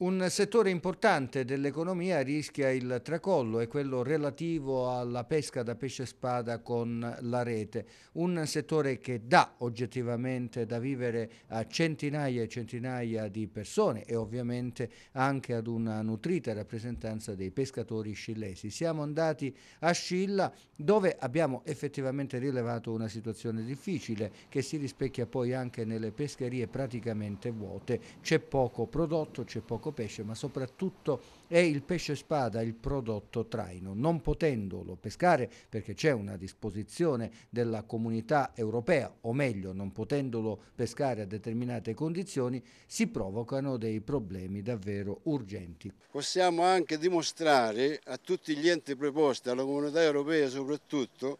Un settore importante dell'economia rischia il tracollo è quello relativo alla pesca da pesce spada con la rete, un settore che dà oggettivamente da vivere a centinaia e centinaia di persone e ovviamente anche ad una nutrita rappresentanza dei pescatori scillesi. Siamo andati a Scilla dove abbiamo effettivamente rilevato una situazione difficile che si rispecchia poi anche nelle pescherie praticamente vuote, c'è poco prodotto, c'è poco poco pesce, ma soprattutto è il pesce spada il prodotto traino, non potendolo pescare perché c'è una disposizione della comunità europea, o meglio, non potendolo pescare a determinate condizioni, si provocano dei problemi davvero urgenti. Possiamo anche dimostrare a tutti gli enti preposti, alla comunità europea soprattutto,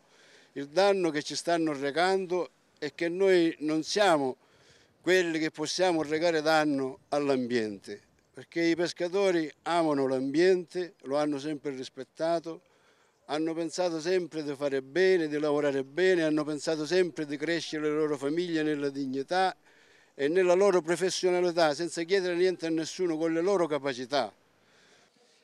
il danno che ci stanno recando e che noi non siamo quelli che possiamo regare danno all'ambiente perché i pescatori amano l'ambiente, lo hanno sempre rispettato, hanno pensato sempre di fare bene, di lavorare bene, hanno pensato sempre di crescere le loro famiglie nella dignità e nella loro professionalità, senza chiedere niente a nessuno, con le loro capacità.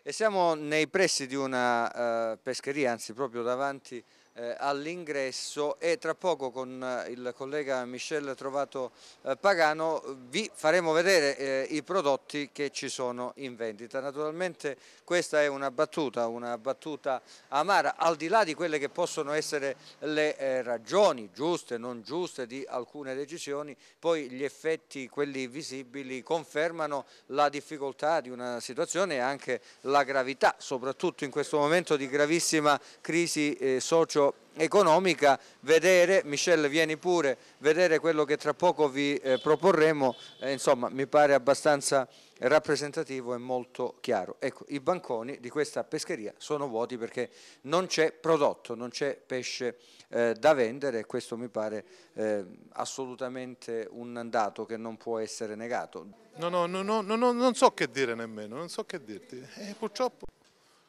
E siamo nei pressi di una eh, pescheria, anzi proprio davanti eh, all'ingresso e tra poco con eh, il collega Michel Trovato eh, Pagano vi faremo vedere i prodotti che ci sono in vendita. Naturalmente questa è una battuta, una battuta amara, al di là di quelle che possono essere le ragioni giuste, non giuste di alcune decisioni, poi gli effetti, quelli visibili, confermano la difficoltà di una situazione e anche la gravità, soprattutto in questo momento di gravissima crisi socio economica, vedere, Michelle vieni pure, vedere quello che tra poco vi eh, proporremo, eh, insomma mi pare abbastanza rappresentativo e molto chiaro. Ecco, i banconi di questa pescheria sono vuoti perché non c'è prodotto, non c'è pesce eh, da vendere e questo mi pare eh, assolutamente un dato che non può essere negato. No, no, no, no, no non so che dire nemmeno, non so che dirti, eh, purtroppo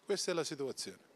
questa è la situazione.